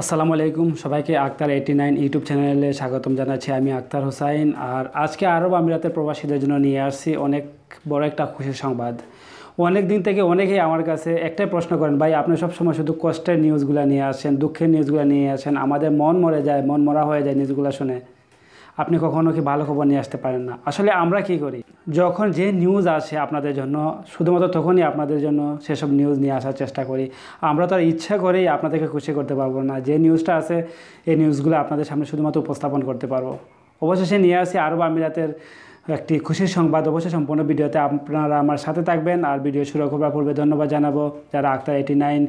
আসসালামু আলাইকুম সবাইকে আক্তার এইটি নাইন ইউটিউব চ্যানেলে স্বাগতম জানাচ্ছি আমি আক্তার হোসাইন আর আজকে আরব আমিরাতের প্রবাসীদের জন্য নিয়ে আসছি অনেক বড় একটা খুশির সংবাদ অনেক দিন থেকে অনেকেই আমার কাছে একটাই প্রশ্ন করেন ভাই আপনি সবসময় শুধু কষ্টের নিউজগুলো নিয়ে আসেন দুঃখের নিউজগুলো নিয়ে আসেন আমাদের মন মরে যায় মন মরা হয়ে যায় নিউজগুলো শুনে আপনি কখনো কি ভালো খবর নিয়ে আসতে পারেন না আসলে আমরা কি করি যখন যে নিউজ আসে আপনাদের জন্য শুধুমাত্র তখনই আপনাদের জন্য সেসব নিউজ নিয়ে আসার চেষ্টা করি আমরা তো আর ইচ্ছা করেই আপনাদেরকে খুশি করতে পারবো না যে নিউজটা আছে এই নিউজগুলো আপনাদের সামনে শুধুমাত্র উপস্থাপন করতে পারবো অবশেষে নিয়ে আসি আরব আমিরাতের একটি খুশির সংবাদ অবশ্যই সম্পূর্ণ ভিডিওতে আপনারা আমার সাথে থাকবেন আর ভিডিও শুরু করার পূর্বে ধন্যবাদ জানাবো যারা আক্তার এইটি নাইন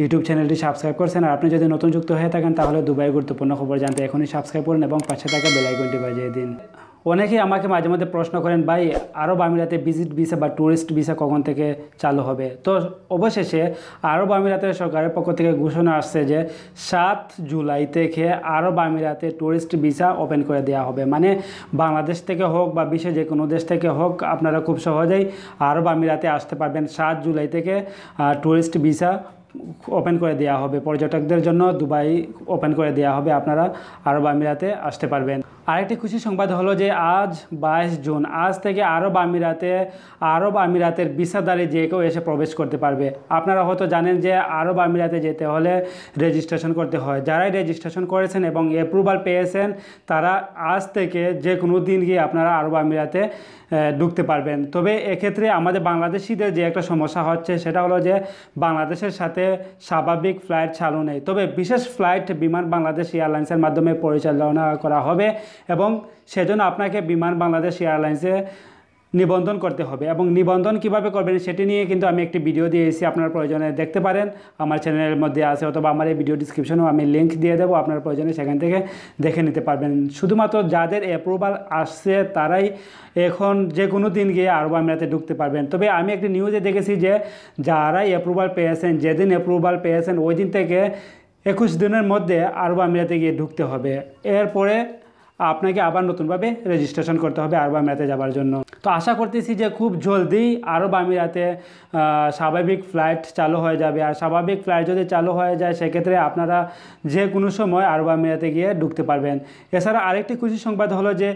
ইউটিউব চ্যানেলটি সাবস্ক্রাইব করছেন আর আপনি যদি নতুন যুক্ত হয়ে থাকেন তাহলে দুবাই গুরুত্বপূর্ণ খবর জানতে এখনই সাবস্ক্রাইব করুন এবং পাশে থাকা বেলাইকনটি বাজিয়ে দিন অনেকেই আমাকে মাঝে মধ্যে প্রশ্ন করেন ভাই আরব আমিরাতে ভিজিট ভিসা বা ট্যুরিস্ট ভিসা কখন থেকে চালু হবে তো অবশেষে আরব আমিরাতের সরকারের পক্ষ থেকে ঘোষণা আসছে যে সাত জুলাই থেকে আরব আমিরাতে ট্যুরিস্ট ভিসা ওপেন করে দেওয়া হবে মানে বাংলাদেশ থেকে হোক বা বিশ্বের যে কোনো দেশ থেকে হোক আপনারা খুব সহজেই আরব আমিরাতে আসতে পারবেন সাত জুলাই থেকে ট্যুরিস্ট ভিসা ওপেন করে দেওয়া হবে পর্যটকদের জন্য দুবাই ওপেন করে দেওয়া হবে আপনারা আরব আমিরাতে আসতে পারবেন আরেকটি খুশি সংবাদ হলো যে আজ বাইশ জুন আজ থেকে আরব আমিরাতে আরব আমিরাতের বিশাদারে যে কেউ এসে প্রবেশ করতে পারবে আপনারা হয়তো জানেন যে আরব আমিরাতে যেতে হলে রেজিস্ট্রেশন করতে হয় যারাই রেজিস্ট্রেশন করেছেন এবং অ্যাপ্রুভাল পেয়েছেন তারা আজ থেকে যে কোনো দিন গিয়ে আপনারা আরব আমিরাতে ঢুকতে পারবেন তবে এক্ষেত্রে আমাদের বাংলাদেশিদের যে একটা সমস্যা হচ্ছে সেটা হলো যে বাংলাদেশের সাথে সাথে স্বাভাবিক ফ্লাইট চালু নেই তবে বিশেষ ফ্লাইট বিমান বাংলাদেশ এয়ারলাইন্সের মাধ্যমে পরিচালনা করা হবে এবং সেজন্য আপনাকে বিমান বাংলাদেশ এয়ারলাইন্সে নিবন্ধন করতে হবে এবং নিবন্ধন কিভাবে করবেন সেটি নিয়ে কিন্তু আমি একটি ভিডিও দিয়ে এসে আপনার প্রয়োজনে দেখতে পারেন আমার চ্যানেলের মধ্যে আছে অথবা আমার এই ভিডিও ডিসক্রিপশনেও আমি লিঙ্ক দিয়ে দেবো আপনার প্রয়োজনে সেখান থেকে দেখে নিতে পারবেন শুধুমাত্র যাদের অ্যাপ্রুভাল আসছে তারাই এখন যে কোনো দিন গিয়ে আরও আমরাতে ঢুকতে পারবেন তবে আমি একটি নিউজে দেখেছি যে যারাই অ্যাপ্রুভাল পেয়েছেন যেদিন অ্যাপ্রুভাল পেয়েছেন ওই দিন থেকে একুশ দিনের মধ্যে আরব আমিরাতে গিয়ে ঢুকতে হবে এরপরে আপনাকে আবার নতুনভাবে রেজিস্ট্রেশন করতে হবে আরব আমিরাতে যাওয়ার জন্য তো আশা করতেছি যে খুব জলদি আরব আমিরাতে স্বাভাবিক ফ্লাইট চালু হয়ে যাবে আর স্বাভাবিক ফ্লাইট যদি চালু হয়ে যায় সেক্ষেত্রে আপনারা যে কোনো সময় আরব আমিরাতে গিয়ে ঢুকতে পারবেন এছাড়া আরেকটি খুশি সংবাদ হলো যে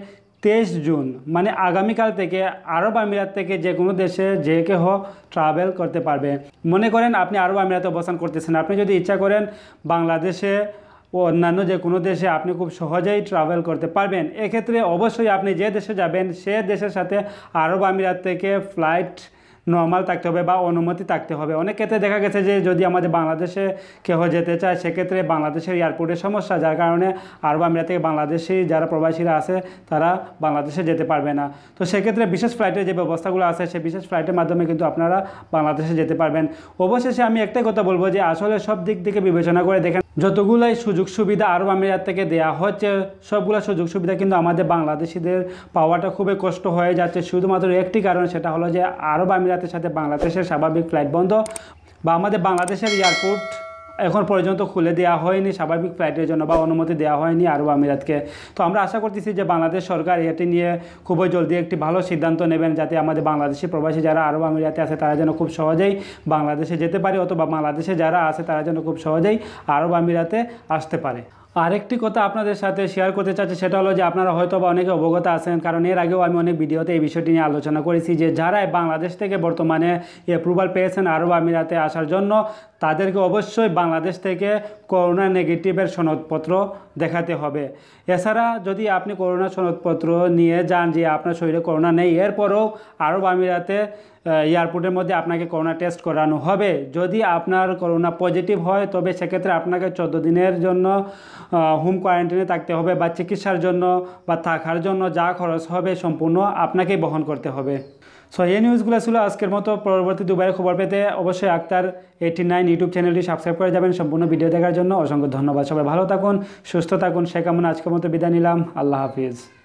তেইশ জুন মানে আগামীকাল থেকে আরব আমিরাত থেকে যে কোনো দেশে যে কেহ ট্রাভেল করতে পারবে মনে করেন আপনি আরব আমিরাতে অবস্থান করতেছেন আপনি যদি ইচ্ছা করেন বাংলাদেশে ও অন্যান্য যে কোনো দেশে আপনি খুব সহজেই ট্রাভেল করতে পারবেন এক্ষেত্রে অবশ্যই আপনি যে দেশে যাবেন সে দেশের সাথে আরব আমিরাত থেকে ফ্লাইট নর্মাল থাকতে হবে বা অনুমতি থাকতে হবে অনেক ক্ষেত্রে দেখা গেছে যে যদি আমাদের বাংলাদেশে কেউ যেতে চায় সেক্ষেত্রে বাংলাদেশের এয়ারপোর্টের সমস্যা যার কারণে আরব আমিরাত থেকে বাংলাদেশি যারা প্রবাসীরা আছে তারা বাংলাদেশে যেতে পারবে না তো সেক্ষেত্রে বিশেষ ফ্লাইটের যে ব্যবস্থাগুলো আছে সেই বিশেষ ফ্লাইটের মাধ্যমে কিন্তু আপনারা বাংলাদেশে যেতে পারবেন অবশেষে আমি একটাই কথা বলবো যে আসলে সব দিক থেকে বিবেচনা করে দেখেন যতগুলাই সুযোগ সুবিধা আরব আমিরাত থেকে দেয়া হচ্ছে সবগুলো সুযোগ সুবিধা কিন্তু আমাদের বাংলাদেশিদের পাওয়াটা খুবই কষ্ট হয়ে যাচ্ছে শুধুমাত্র একটি কারণ সেটা হলো যে আরব আমিরাতের সাথে বাংলাদেশের স্বাভাবিক ফ্লাইট বন্ধ বা আমাদের বাংলাদেশের এয়ারপোর্ট এখন পর্যন্ত খুলে দেওয়া হয়নি স্বাভাবিক ফ্লাইটের জন্য বা অনুমতি দেওয়া হয়নি আরব আমিরাতকে তো আমরা আশা করতেছি যে বাংলাদেশ সরকার এটি নিয়ে খুবই জলদি একটি ভালো সিদ্ধান্ত নেবেন যাতে আমাদের বাংলাদেশি প্রবাসী যারা আরব আমিরাতে আছে তারা যেন খুব সহজেই বাংলাদেশে যেতে পারে অথবা বাংলাদেশে যারা আছে তারা যেন খুব সহজেই আরব আমিরাতে আসতে পারে আরেকটি কথা আপনাদের সাথে শেয়ার করতে চাচ্ছি সেটা হলো যে আপনারা হয়তো বা অনেকে অবগত আছেন কারণ এর আগেও আমি অনেক ভিডিওতে এই বিষয়টি নিয়ে আলোচনা করেছি যে যারা বাংলাদেশ থেকে বর্তমানে অ্যাপ্রুভাল পেয়েছেন আরব আমিরাতে আসার জন্য তাদেরকে অবশ্যই বাংলাদেশ থেকে করোনা নেগেটিভের সনদপত্র দেখাতে হবে এছাড়া যদি আপনি করোনা সনদপত্র নিয়ে যান যে আপনার শরীরে করোনা নেই এরপরও আরব আমিরাতে এয়ারপোর্টের মধ্যে আপনাকে করোনা টেস্ট করানো হবে যদি আপনার করোনা পজিটিভ হয় তবে সেক্ষেত্রে আপনাকে চোদ্দো দিনের জন্য হোম কোয়ারেন্টিনে থাকতে হবে বা চিকিৎসার জন্য বা থাকার জন্য যা খরচ হবে সম্পূর্ণ আপনাকেই বহন করতে হবে সো এই নিউজগুলো ছিল আজকের মতো পরবর্তী দুবারের খবর পেতে অবশ্যই আক্তার এইটি নাইন ইউটিউব চ্যানেলটি সাবস্ক্রাইব করে যাবেন সম্পূর্ণ ভিডিও দেখার জন্য অসংখ্য ধন্যবাদ সবাই ভালো থাকুন সুস্থ থাকুন সে কেমন আজকের মতো বিদায় নিলাম আল্লাহ হাফিজ